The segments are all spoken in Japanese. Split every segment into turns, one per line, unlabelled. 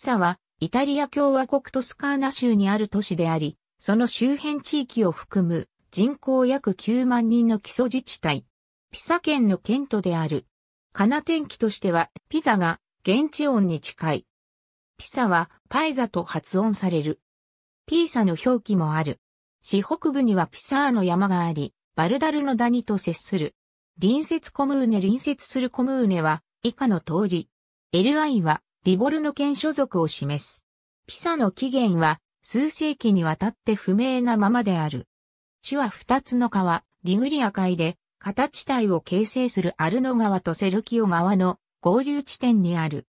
ピサは、イタリア共和国トスカーナ州にある都市であり、その周辺地域を含む人口約9万人の基礎自治体。ピサ県の県都である。カナ天気としては、ピザが現地音に近い。ピサはパイザと発音される。ピーサの表記もある。市北部にはピサーの山があり、バルダルの谷と接する。隣接コムーネ隣接するコムーネは以下の通り。LI はリボルノ県所属を示す。ピサの起源は数世紀にわたって不明なままである。地は二つの川、リグリア海で、形地帯を形成するアルノ川とセルキオ川の合流地点にある。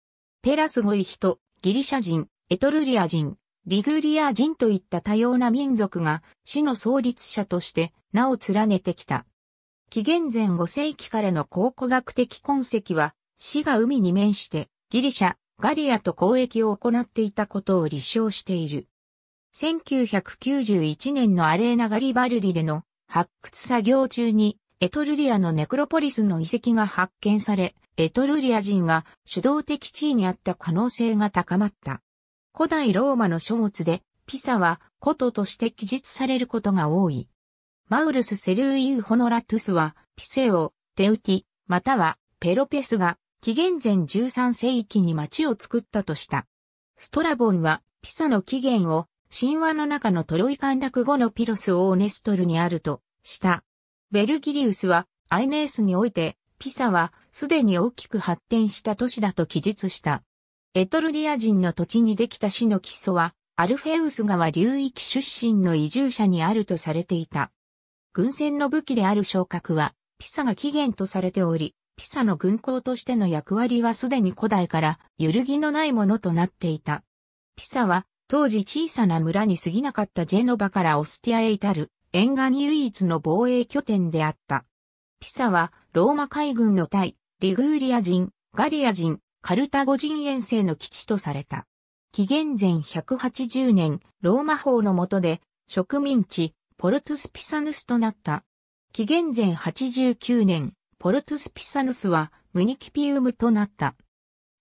ペラスゴイヒト、ギリシャ人、エトルリア人、リグリア人といった多様な民族が市の創立者として名を連ねてきた。紀元前5世紀からの考古学的痕跡は、市が海に面してギリシャ、ガリアと交易を行っていたことを立証している。1991年のアレーナ・ガリバルディでの発掘作業中にエトルリアのネクロポリスの遺跡が発見され、エトルリア人が主導的地位にあった可能性が高まった。古代ローマの書物で、ピサは古都として記述されることが多い。マウルス・セルーイウ・ホノラトゥスは、ピセオ、テウティ、またはペロペスが紀元前13世紀に町を作ったとした。ストラボンは、ピサの起源を、神話の中のトロイ陥落後のピロスオーネストルにあると、した。ベルギリウスは、アイネースにおいて、ピサは、すでに大きく発展した都市だと記述した。エトルリア人の土地にできた市の基礎は、アルフェウス川流域出身の移住者にあるとされていた。軍船の武器である昇格は、ピサが起源とされており、ピサの軍港としての役割はすでに古代から揺るぎのないものとなっていた。ピサは当時小さな村に過ぎなかったジェノバからオスティアへ至る沿岸唯一の防衛拠点であった。ピサはローマ海軍の対リグーリア人、ガリア人、カルタゴ人遠征の基地とされた。紀元前180年、ローマ法の下で植民地ポルトゥスピサヌスとなった。紀元前89年、ポルトゥスピサヌスはムニキピウムとなった。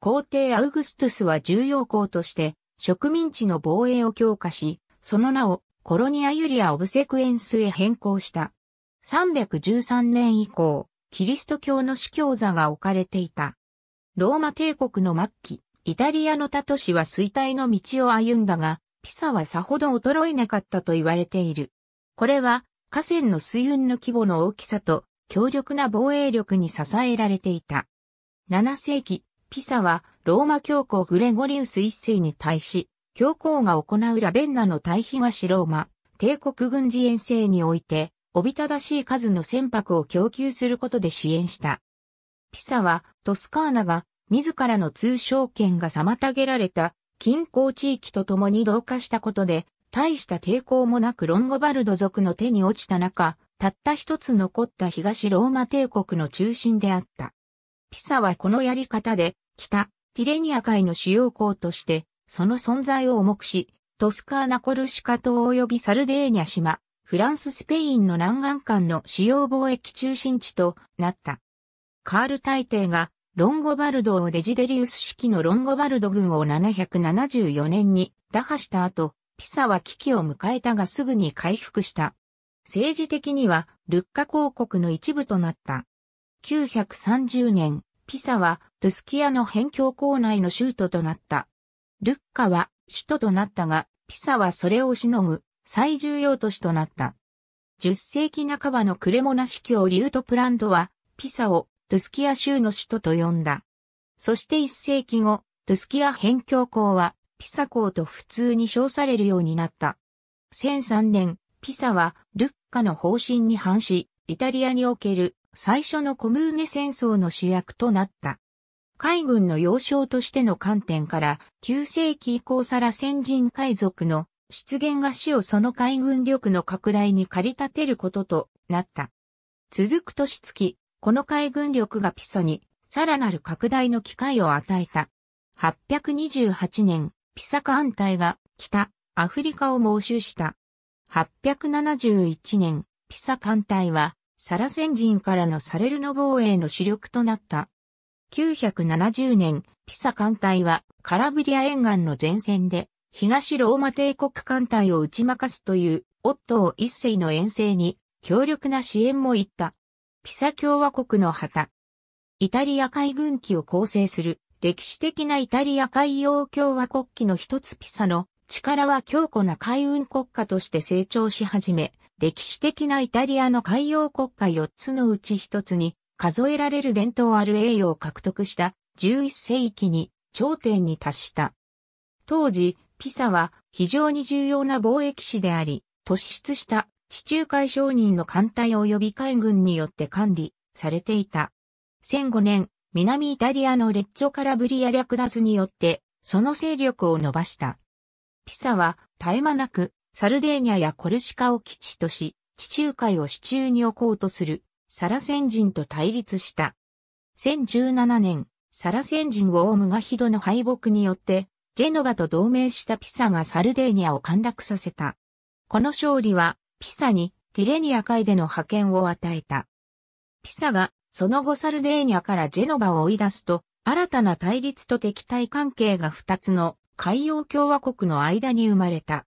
皇帝アウグストゥスは重要校として植民地の防衛を強化し、その名をコロニアユリア・オブセクエンスへ変更した。313年以降、キリスト教の司教座が置かれていた。ローマ帝国の末期、イタリアの他都市は衰退の道を歩んだが、ピサはさほど衰えなかったと言われている。これは、河川の水運の規模の大きさと、強力な防衛力に支えられていた。7世紀、ピサはローマ教皇グレゴリウス一世に対し、教皇が行うラベンナの対しローマ、帝国軍事遠征において、おびただしい数の船舶を供給することで支援した。ピサは、トスカーナが、自らの通商権が妨げられた、近郊地域と共に同化したことで、大した抵抗もなくロンゴバルド族の手に落ちた中、たった一つ残った東ローマ帝国の中心であった。ピサはこのやり方で、北、ティレニア海の主要港として、その存在を重くし、トスカーナコルシカ島及びサルデーニャ島、フランススペインの南岸間の主要貿易中心地となった。カール大帝がロンゴバルドをデジデリウス式のロンゴバルド軍を774年に打破した後、ピサは危機を迎えたがすぐに回復した。政治的にはルッカ公国の一部となった。930年、ピサはトゥスキアの辺境港内の州都となった。ルッカは首都となったが、ピサはそれをしのぐ最重要都市となった。10世紀半ばのクレモナ司教リュートプランドは、ピサをトゥスキア州の首都と呼んだ。そして1世紀後、トゥスキア辺境校は、ピサ校と普通に称されるようになった。1003年、ピサはルッ家の方針に反し、イタリアにおける最初のコムーネ戦争の主役となった。海軍の要衝としての観点から、9世紀以降サラ先人海賊の出現が死をその海軍力の拡大に駆り立てることとなった。続く年月、この海軍力がピサにさらなる拡大の機会を与えた。828年、ピサ艦隊が北アフリカを猛襲した。871年、ピサ艦隊は、サラセン人からのサレルノ防衛の主力となった。970年、ピサ艦隊は、カラブリア沿岸の前線で、東ローマ帝国艦隊を打ち負かすという、オットー一世の遠征に、強力な支援も行った。ピサ共和国の旗。イタリア海軍機を構成する、歴史的なイタリア海洋共和国旗の一つピサの力は強固な海運国家として成長し始め、歴史的なイタリアの海洋国家4つのうち1つに数えられる伝統ある栄誉を獲得した11世紀に頂点に達した。当時、ピサは非常に重要な貿易市であり、突出した地中海商人の艦隊及び海軍によって管理されていた。1005年、南イタリアのレッジョ・カラブリア略奪によって、その勢力を伸ばした。ピサは絶え間なくサルデーニャやコルシカを基地とし、地中海を支柱に置こうとするサラセン人と対立した。1017年、サラセン人をオームがヒドの敗北によって、ジェノバと同盟したピサがサルデーニャを陥落させた。この勝利は、ピサにティレニア海での派遣を与えた。ピサが、その後サルデーニャからジェノバを追い出すと、新たな対立と敵対関係が2つの海洋共和国の間に生まれた。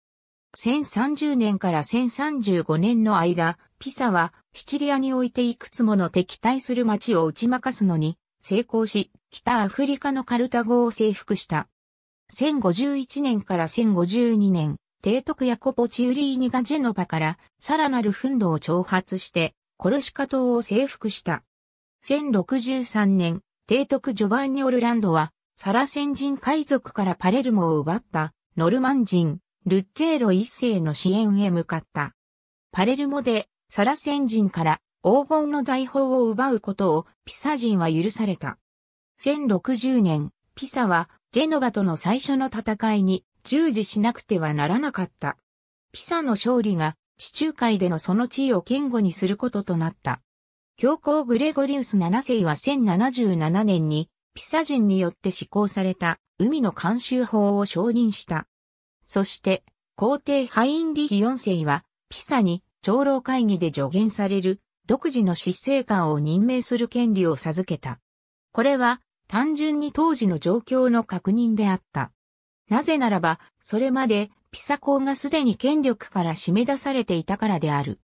1030年から1035年の間、ピサはシチリアにおいていくつもの敵対する町を打ち負かすのに成功し、北アフリカのカルタゴを征服した。1051年から1052年、提督ヤコポ・チウリーニがジェノバからさらなる奮怒を挑発して、コルシカ島を征服した。1063年、提督ジョバンニ・オルランドはサラセン人海賊からパレルモを奪ったノルマン人、ルッチェーロ一世の支援へ向かった。パレルモでサラセン人から黄金の財宝を奪うことをピサ人は許された。1060年、ピサはジェノバとの最初の戦いに従事しなくてはならなかった。ピサの勝利が地中海でのその地位を堅固にすることとなった。教皇グレゴリウス7世は1077年にピサ人によって施行された海の監修法を承認した。そして、皇帝ハインリヒ4世は、ピサに長老会議で助言される独自の執政官を任命する権利を授けた。これは単純に当時の状況の確認であった。なぜならば、それまでピサ公がすでに権力から締め出されていたからである。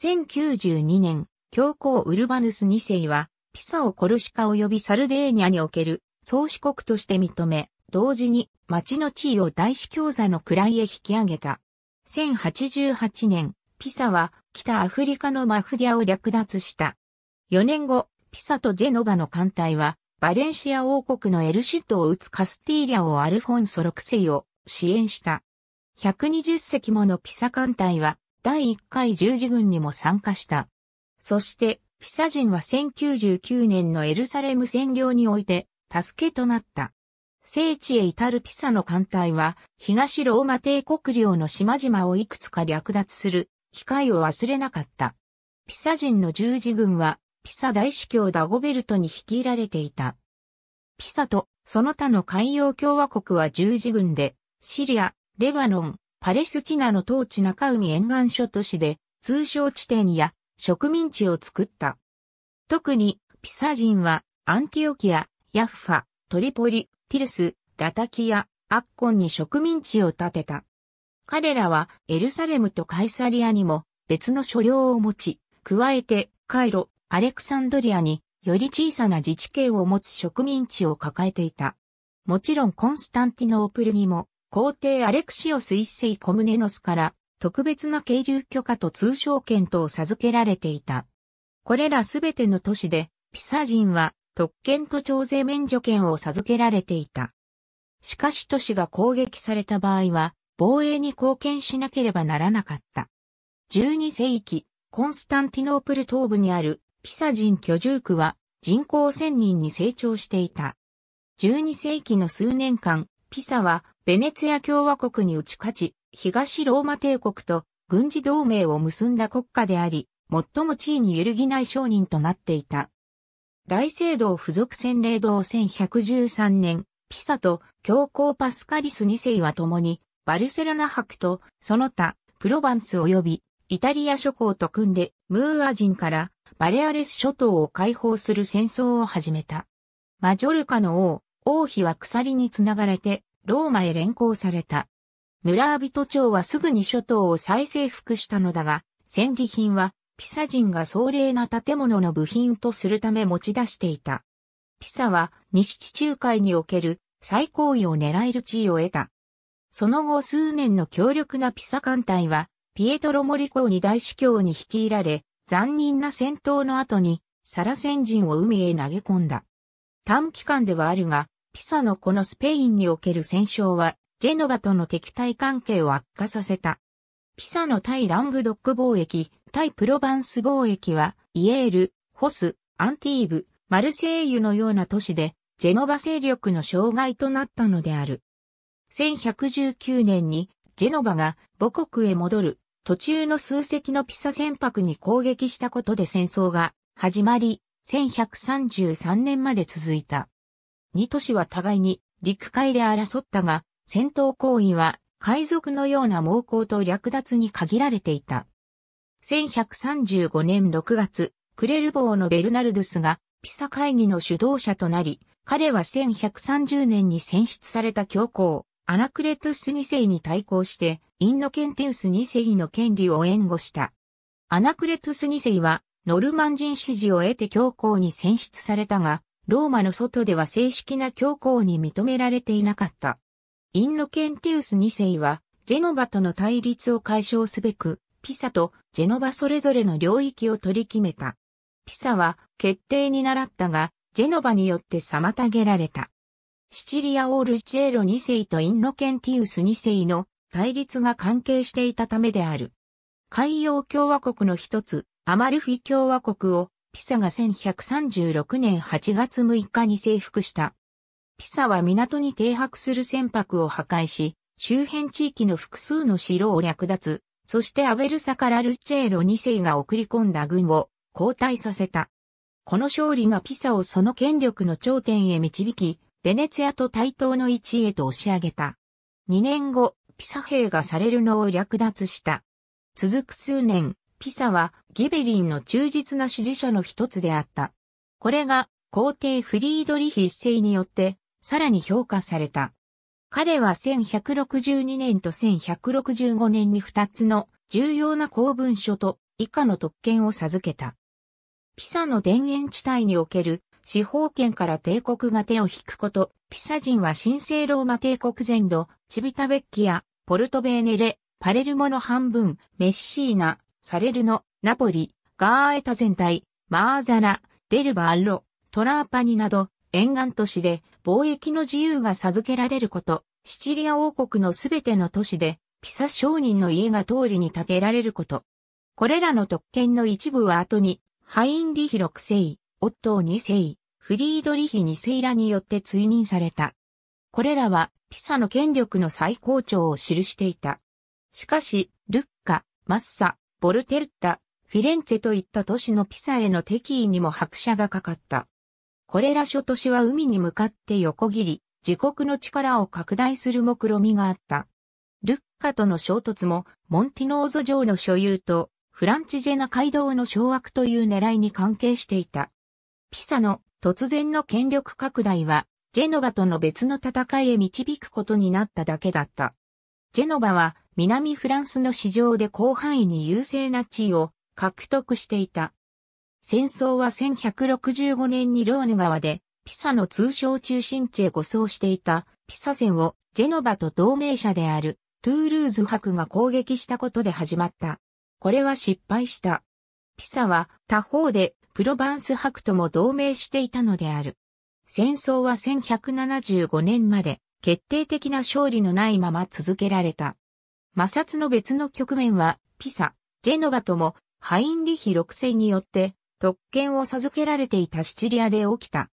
1092年、教皇ウルバヌス2世は、ピサをコルシカ及びサルデーニャにおける宗主国として認め、同時に町の地位を大司教座の位へ引き上げた。1088年、ピサは北アフリカのマフディアを略奪した。4年後、ピサとジェノバの艦隊は、バレンシア王国のエルシットを打つカスティーリャをアルフォンソ6世を支援した。120隻ものピサ艦隊は、第1回十字軍にも参加した。そして、ピサ人は1099年のエルサレム占領において助けとなった。聖地へ至るピサの艦隊は東ローマ帝国領の島々をいくつか略奪する機会を忘れなかった。ピサ人の十字軍はピサ大司教ダゴベルトに率いられていた。ピサとその他の海洋共和国は十字軍でシリア、レバノン、パレスチナの統治中海沿岸諸都市で通商地点や植民地を作った。特にピサ人はアンティオキア、ヤフファ、トリポリ、ティルス、ラタキア、アッコンに植民地を建てた。彼らはエルサレムとカイサリアにも別の所領を持ち、加えてカイロ、アレクサンドリアにより小さな自治権を持つ植民地を抱えていた。もちろんコンスタンティノープルにも皇帝アレクシオス一世コムネノスから特別な経流許可と通商権とを授けられていた。これらすべての都市で、ピサ人は特権と徴税免除権を授けられていた。しかし都市が攻撃された場合は、防衛に貢献しなければならなかった。12世紀、コンスタンティノープル東部にあるピサ人居住区は人口1000人に成長していた。12世紀の数年間、ピサはベネツィア共和国に打ち勝ち、東ローマ帝国と軍事同盟を結んだ国家であり、最も地位に揺るぎない商人となっていた。大聖堂附属洗礼堂1113年、ピサと教皇パスカリス2世は共に、バルセロナ博とその他、プロヴァンス及び、イタリア諸侯と組んで、ムーア人からバレアレス諸島を解放する戦争を始めた。マジョルカの王、王妃は鎖につながれて、ローマへ連行された。ムラービト朝はすぐに諸島を再征服したのだが、戦利品はピサ人が壮麗な建物の部品とするため持ち出していた。ピサは西地中海における最高位を狙える地位を得た。その後数年の強力なピサ艦隊は、ピエトロ・モリコーニ大司教に率いられ、残忍な戦闘の後に、サラ戦人を海へ投げ込んだ。短期間ではあるが、ピサのこのスペインにおける戦勝はジェノバとの敵対関係を悪化させた。ピサの対ラングドック貿易、対プロバンス貿易は、イエール、ホス、アンティーブ、マルセイユのような都市で、ジェノバ勢力の障害となったのである。1119年に、ジェノバが母国へ戻る、途中の数隻のピサ船舶に攻撃したことで戦争が始まり、1133年まで続いた。二都市は互いに陸海で争ったが、戦闘行為は海賊のような猛攻と略奪に限られていた。1135年6月、クレルボーのベルナルドゥスがピサ会議の主導者となり、彼は1130年に選出された教皇、アナクレトゥス2世に対抗して、インノケンテウス2世の権利を援護した。アナクレトゥス2世は、ノルマン人支持を得て教皇に選出されたが、ローマの外では正式な教皇に認められていなかった。インロケンティウス2世は、ジェノバとの対立を解消すべく、ピサとジェノバそれぞれの領域を取り決めた。ピサは決定に倣ったが、ジェノバによって妨げられた。シチリア・オールチェーロ2世とインロケンティウス2世の対立が関係していたためである。海洋共和国の一つ、アマルフィ共和国を、ピサが1136年8月6日に征服した。ピサは港に停泊する船舶を破壊し、周辺地域の複数の城を略奪、そしてアベルサからルチェーロ2世が送り込んだ軍を後退させた。この勝利がピサをその権力の頂点へ導き、ベネツィアと対等の位置へと押し上げた。2年後、ピサ兵がされるのを略奪した。続く数年、ピサはギベリンの忠実な支持者の一つであった。これが皇帝フリードリヒ一世によってさらに評価された。彼は1162年と1165年に2つの重要な公文書と以下の特権を授けた。ピサの田園地帯における司法権から帝国が手を引くこと、ピサ人は神聖ローマ帝国全土、チビタベッキア、ポルトベーネレ、パレルモの半分、メッシーナ、サレルノ、ナポリ、ガーエタ全体、マーザラ、デルバーロ、トラーパニなど、沿岸都市で貿易の自由が授けられること、シチリア王国のすべての都市でピサ商人の家が通りに建てられること。これらの特権の一部は後に、ハインリヒ6世、オットー2世、フリードリヒ2世らによって追認された。これらはピサの権力の最高潮を記していた。しかし、ルッカ、マッサ、ボルテルッタ、フィレンツェといった都市のピサへの敵意にも拍車がかかった。これら諸都市は海に向かって横切り、自国の力を拡大する目論みがあった。ルッカとの衝突も、モンティノーゾ城の所有と、フランチジェナ街道の掌握という狙いに関係していた。ピサの突然の権力拡大は、ジェノバとの別の戦いへ導くことになっただけだった。ジェノバは、南フランスの市場で広範囲に優勢な地位を獲得していた。戦争は1165年にローヌ川で、ピサの通称中心地へ護送していたピサ戦をジェノバと同盟者であるトゥールーズ博が攻撃したことで始まった。これは失敗した。ピサは他方でプロバンス博とも同盟していたのである。戦争は1175年まで決定的な勝利のないまま続けられた。摩擦の別の局面はピサ、ジェノバともハインリヒ6世によって特権を授けられていたシチリアで起きた。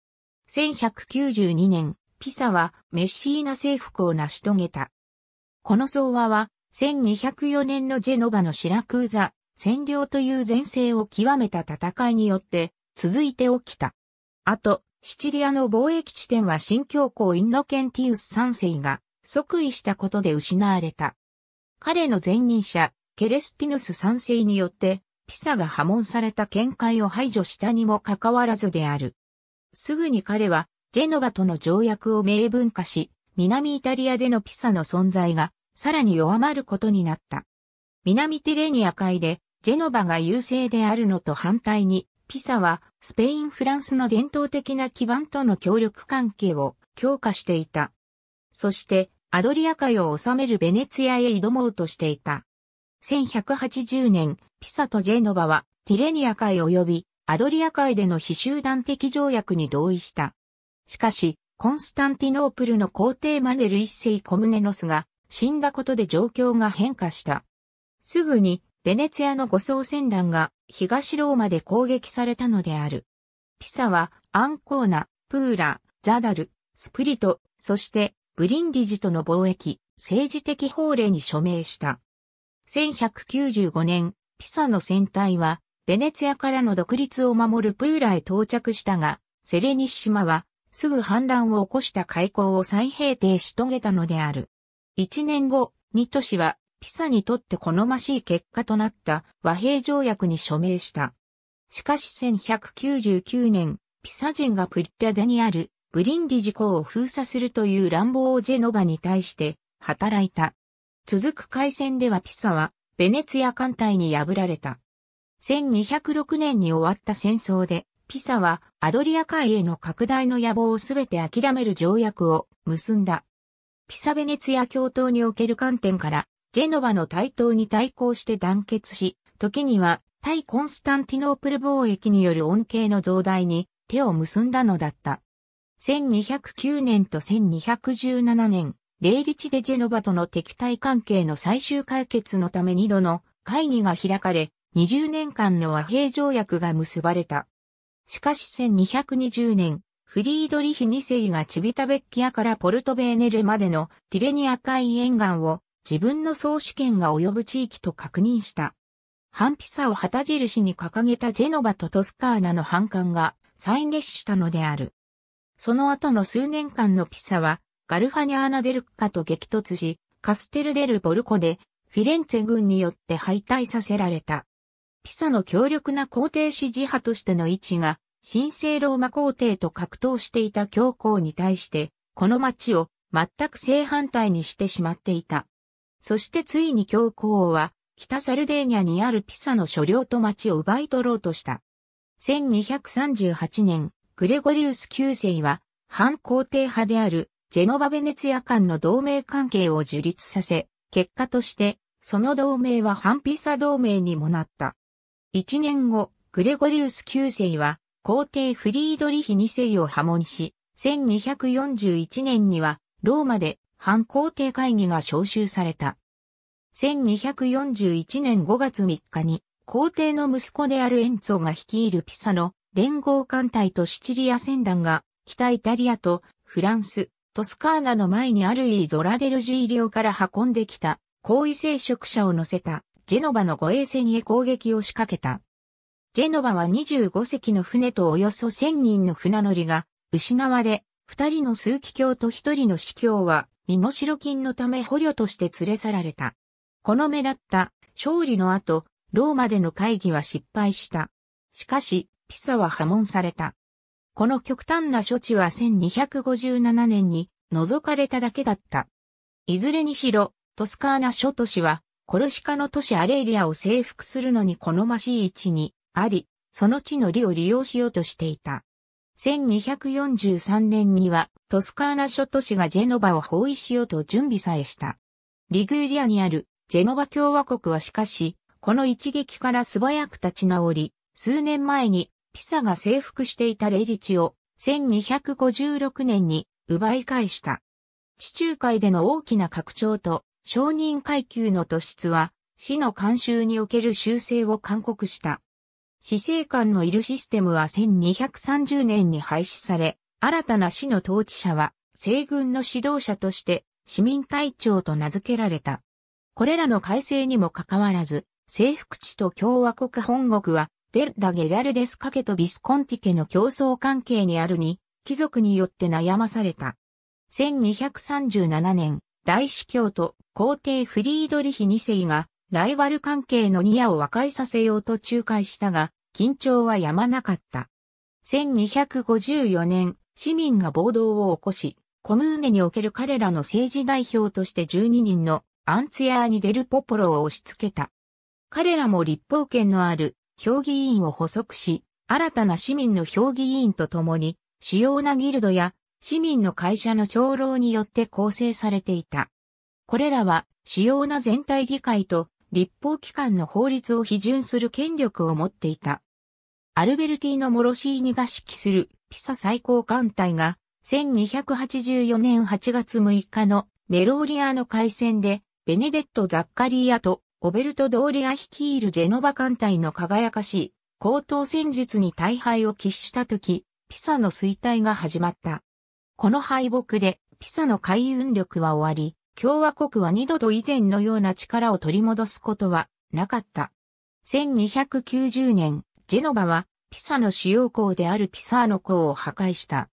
1192年、ピサはメッシーナ征服を成し遂げた。この総和は、1204年のジェノバのシラクーザ、占領という前世を極めた戦いによって、続いて起きた。あと、シチリアの貿易地点は新教皇インノケンティウス3世が即位したことで失われた。彼の前任者、ケレスティヌス3世によってピサが破門された見解を排除したにもかかわらずである。すぐに彼は、ジェノバとの条約を明文化し、南イタリアでのピサの存在が、さらに弱まることになった。南テレニア海で、ジェノバが優勢であるのと反対に、ピサは、スペイン・フランスの伝統的な基盤との協力関係を強化していた。そして、アドリア海を治めるベネツィアへ挑もうとしていた。1180年、ピサとジェノバはティレニア海及びアドリア海での非集団的条約に同意した。しかし、コンスタンティノープルの皇帝マネル一世コムネノスが死んだことで状況が変化した。すぐに、ベネツィアの護送船団が東ローマで攻撃されたのである。ピサはアンコーナ、プーラ、ザダル、スプリト、そしてブリンディジとの貿易、政治的法令に署名した。1195年、ピサの船隊は、ベネツィアからの独立を守るプーラへ到着したが、セレニッシマは、すぐ反乱を起こした開港を再平定し遂げたのである。一年後、ニト氏は、ピサにとって好ましい結果となった和平条約に署名した。しかし1199年、ピサ人がプリッタデにあるブリンディ事故を封鎖するという乱暴をジェノバに対して働いた。続く海戦ではピサは、ベネツィア艦隊に破られた。1206年に終わった戦争で、ピサはアドリア海への拡大の野望をすべて諦める条約を結んだ。ピサベネツィア共闘における観点から、ジェノバの台頭に対抗して団結し、時には対コンスタンティノープル貿易による恩恵の増大に手を結んだのだった。1209年と1217年、レイリチ・ジェノバとの敵対関係の最終解決のため2度の会議が開かれ、20年間の和平条約が結ばれた。しかし1220年、フリードリヒ2世がチビタベッキアからポルトベーネルまでのティレニア海沿岸を自分の総主権が及ぶ地域と確認した。反ピサを旗印に掲げたジェノバとトスカーナの反感が再熱したのである。その後の数年間のピサはガルファニアーナ・デルッカと激突し、カステル・デル・ボルコで、フィレンツェ軍によって敗退させられた。ピサの強力な皇帝支持派としての位置が、神聖ローマ皇帝と格闘していた教皇に対して、この町を全く正反対にしてしまっていた。そしてついに教皇は、北サルデーニャにあるピサの所領と町を奪い取ろうとした。1238年、グレゴリウス9世は、反皇帝派であるジェノバ・ベネツィア間の同盟関係を樹立させ、結果として、その同盟は反ピサ同盟にもなった。一年後、グレゴリウス9世は、皇帝フリードリヒ2世を破門し、1241年には、ローマで反皇帝会議が招集された。1241年5月3日に、皇帝の息子であるエンツォが率いるピサの連合艦隊とシチリア船団が、北イタリアとフランス、トスカーナの前にあるイーゾラデルジー領から運んできた、高位聖職者を乗せた、ジェノバの護衛船へ攻撃を仕掛けた。ジェノバは25隻の船とおよそ1000人の船乗りが失われ、2人の数機卿と1人の司教は身代金のため捕虜として連れ去られた。この目立った勝利の後、ローマでの会議は失敗した。しかし、ピサは破門された。この極端な処置は1257年に除かれただけだった。いずれにしろ、トスカーナ諸都市は、コルシカの都市アレイリアを征服するのに好ましい位置にあり、その地の利を利用しようとしていた。1243年にはトスカーナ諸都市がジェノバを包囲しようと準備さえした。リグエリアにあるジェノバ共和国はしかし、この一撃から素早く立ち直り、数年前にピサが征服していたレリチを1256年に奪い返した。地中海での大きな拡張と承認階級の突出は、市の慣習における修正を勧告した。市政官のいるシステムは1230年に廃止され、新たな市の統治者は、西軍の指導者として市民隊長と名付けられた。これらの改正にもかかわらず、征服地と共和国本国はデッラ・ゲラルデスカケとビスコンティ家の競争関係にあるに、貴族によって悩まされた。1237年、大司教と皇帝フリードリヒ2世が、ライバル関係のニアを和解させようと仲介したが、緊張はやまなかった。1254年、市民が暴動を起こし、コムーネにおける彼らの政治代表として12人のアンツヤーニ・デル・ポポロを押し付けた。彼らも立法権のある評議員を補足し、新たな市民の評議員と共に、主要なギルドや市民の会社の長老によって構成されていた。これらは主要な全体議会と立法機関の法律を批准する権力を持っていた。アルベルティーノ・モロシーニが指揮するピサ最高艦隊が1284年8月6日のメローリアの海戦でベネデット・ザッカリーアとオベルト・ドーリア率いるジェノバ艦隊の輝かしい、高等戦術に大敗を喫した時、ピサの衰退が始まった。この敗北で、ピサの海運力は終わり、共和国は二度と以前のような力を取り戻すことはなかった。1290年、ジェノバはピサの主要港であるピサーノ港を破壊した。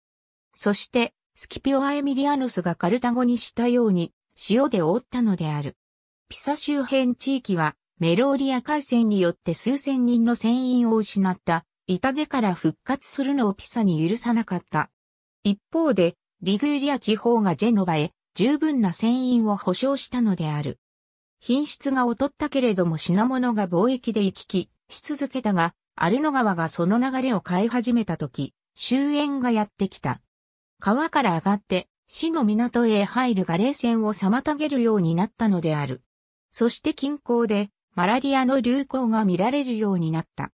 そして、スキピオ・アエミリアノスがカルタゴにしたように、塩で覆ったのである。ピサ周辺地域はメローリア海戦によって数千人の船員を失った痛手から復活するのをピサに許さなかった。一方で、リグーリア地方がジェノバへ十分な船員を保証したのである。品質が劣ったけれども品物が貿易で行き来し続けたが、アルノ川がその流れを変え始めた時、終焉がやってきた。川から上がって、市の港へ入るガレー船を妨げるようになったのである。そして近郊でマラリアの流行が見られるようになった。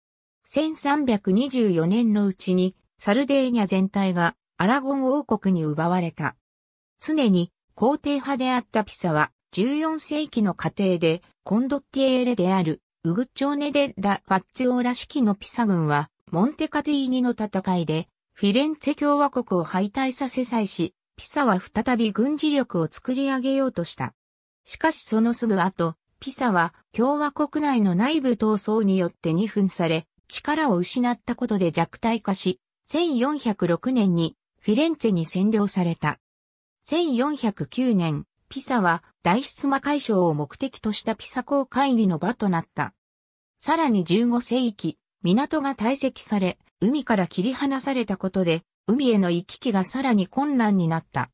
1324年のうちにサルデーニャ全体がアラゴン王国に奪われた。常に皇帝派であったピサは14世紀の過程でコンドッティエーレであるウグチョーネ・デ・ラ・ファッツオーラ式のピサ軍はモンテカティーニの戦いでフィレンツェ共和国を敗退させ際し、ピサは再び軍事力を作り上げようとした。しかしそのすぐ後、ピサは共和国内の内部闘争によって二分され、力を失ったことで弱体化し、1406年にフィレンツェに占領された。1409年、ピサは大出魔解消を目的としたピサ公会議の場となった。さらに15世紀、港が堆積され、海から切り離されたことで、海への行き来がさらに困難になった。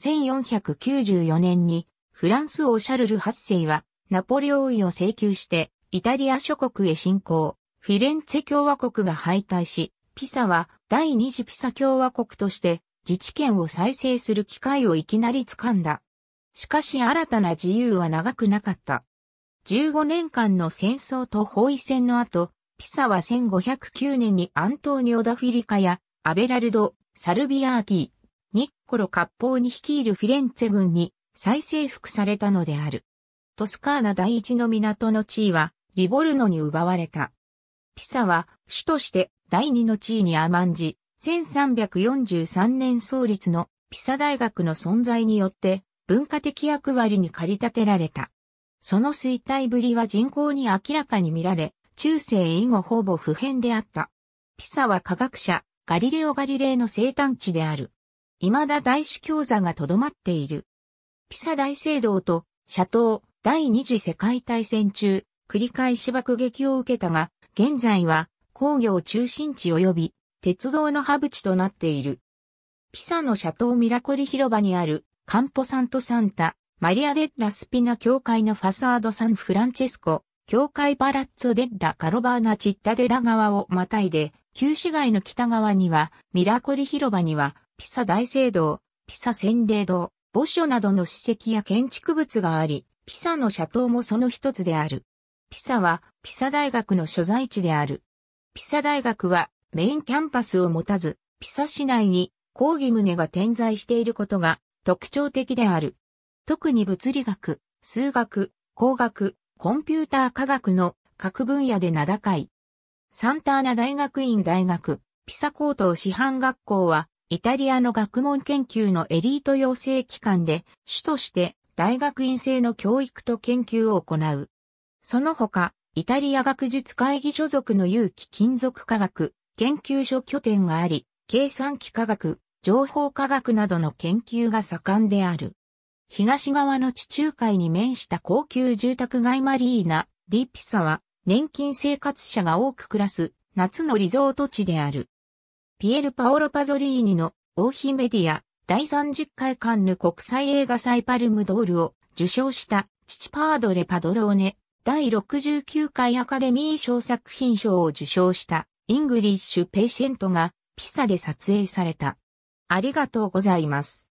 1494年にフランス王シャルル8世は、ナポレオンを請求して、イタリア諸国へ侵攻、フィレンツェ共和国が敗退し、ピサは第二次ピサ共和国として自治権を再生する機会をいきなり掴んだ。しかし新たな自由は長くなかった。15年間の戦争と包囲戦の後、ピサは1509年にアントーニオ・ダフィリカやアベラルド・サルビアーティ、ニッコロ・カッポーに率いるフィレンツェ軍に再征服されたのである。トスカーナ第一の港の地位はリボルノに奪われた。ピサは主として第二の地位に甘んじ、1343年創立のピサ大学の存在によって文化的役割に駆り立てられた。その衰退ぶりは人口に明らかに見られ、中世以後ほぼ不変であった。ピサは科学者、ガリレオ・ガリレイの生誕地である。未だ大司教座がとどまっている。ピサ大聖堂と、トー、第二次世界大戦中、繰り返し爆撃を受けたが、現在は工業中心地及び鉄道のハブ地となっている。ピサのトーミラコリ広場にあるカンポサントサンタ、マリア・デッラ・スピナ教会のファサードサンフランチェスコ、教会パラッツォ・デッラ・カロバーナ・チッタ・デラ川をまたいで、旧市街の北側には、ミラコリ広場には、ピサ大聖堂、ピサ洗礼堂、墓所などの史跡や建築物があり、ピサの斜塔もその一つである。ピサはピサ大学の所在地である。ピサ大学はメインキャンパスを持たず、ピサ市内に講義棟が点在していることが特徴的である。特に物理学、数学、工学、コンピューター科学の各分野で名高い。サンターナ大学院大学、ピサ高等師範学校はイタリアの学問研究のエリート養成機関で、主として大学院生の教育と研究を行う。その他、イタリア学術会議所属の有機金属科学、研究所拠点があり、計算機科学、情報科学などの研究が盛んである。東側の地中海に面した高級住宅街マリーナ、ディピサは、年金生活者が多く暮らす、夏のリゾート地である。ピエル・パオロ・パゾリーニの王妃メディア第30回カンヌ国際映画祭パルムドールを受賞した父パードレ・パドローネ第69回アカデミー賞作品賞を受賞したイングリッシュ・ペイシェントがピサで撮影された。ありがとうございます。